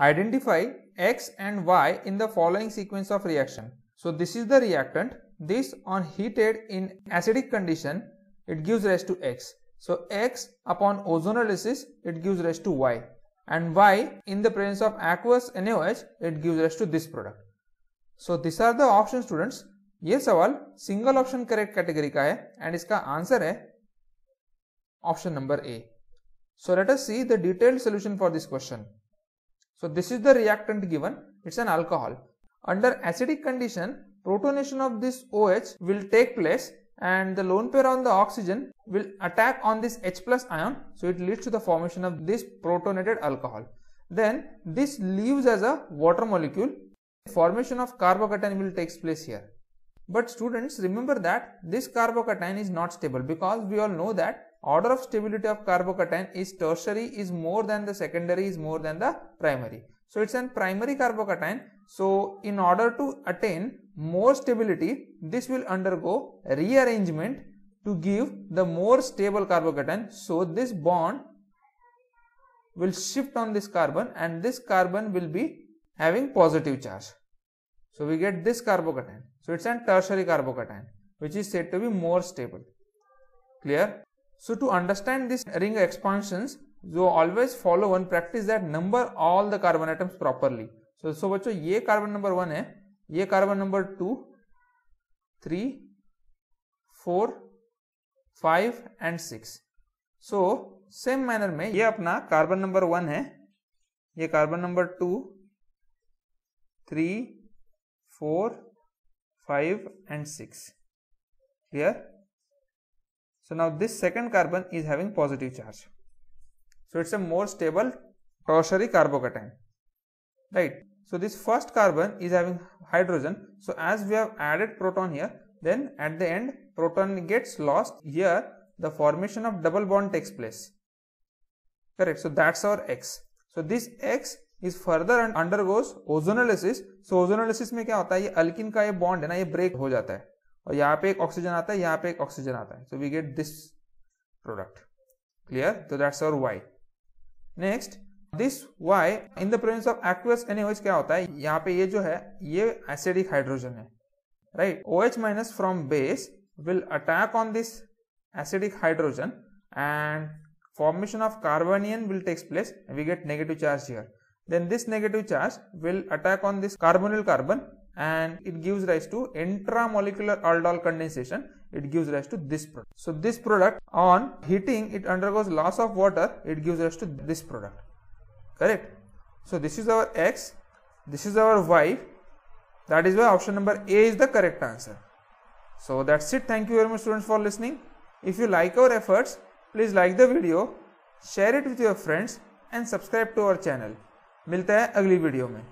Identify X and Y in the following sequence of reaction. So this is the reactant. This on heated in acidic condition, it gives rise to X. So X upon ozonolysis, it gives rise to Y. And Y in the presence of aqueous NaOH, it gives rise to this product. So these are the options, students. Yes, सवाल single option correct category का है and इसका answer है option number A. So let us see the detailed solution for this question. So this is the reactant given, it's an alcohol. Under acidic condition, protonation of this OH will take place and the lone pair on the oxygen will attack on this H plus ion. So it leads to the formation of this protonated alcohol. Then this leaves as a water molecule. Formation of carbocation will takes place here. But students remember that this carbocation is not stable because we all know that order of stability of carbocation is tertiary is more than the secondary is more than the primary. So it's an primary carbocation. So in order to attain more stability, this will undergo rearrangement to give the more stable carbocation. So this bond will shift on this carbon and this carbon will be having positive charge. So we get this carbocation. So it's an tertiary carbocation which is said to be more stable. Clear? So to understand this ring expansions, so always follow one practice that number all the carbon atoms properly. So so बच्चों ये carbon number one है ये carbon number two three four five and six so same manner में ये अपना carbon number one है ये carbon number two three four five and six clear So now this second carbon is having positive charge. So it's a more stable tertiary carbocation. Right. So this first carbon is having hydrogen. So as we have added proton here, then at the end proton gets lost. Here the formation of double bond takes place. Correct. So that's our X. So this X is further and undergoes ozonolysis. So में क्या होता है ये alkene का ये bond है ना ये हो जाता है और यहाँ पे एक ऑक्सीजन आता है यहाँ पे एक ऑक्सीजन आता है so we get this product clear तो that's our Y next this Y in the presence of aqueous N H क्या होता है यहाँ पे ये जो है ये एसिडिक हाइड्रोजन है right O H minus from base will attack on this acidic hydrogen and formation of carbanion will takes place we get negative charge here then this negative charge will attack on this on carbon and it gives rise to intramolecular aldol condensation it gives rise to this product so this product on heating it undergoes loss of water it gives rise to this product correct so this is our x this is our y that is why option number a is the correct answer so that's it thank you very much students for listening if you like our efforts please like the video share it with your friends and subscribe to our channel. Milta hai अगली video mein.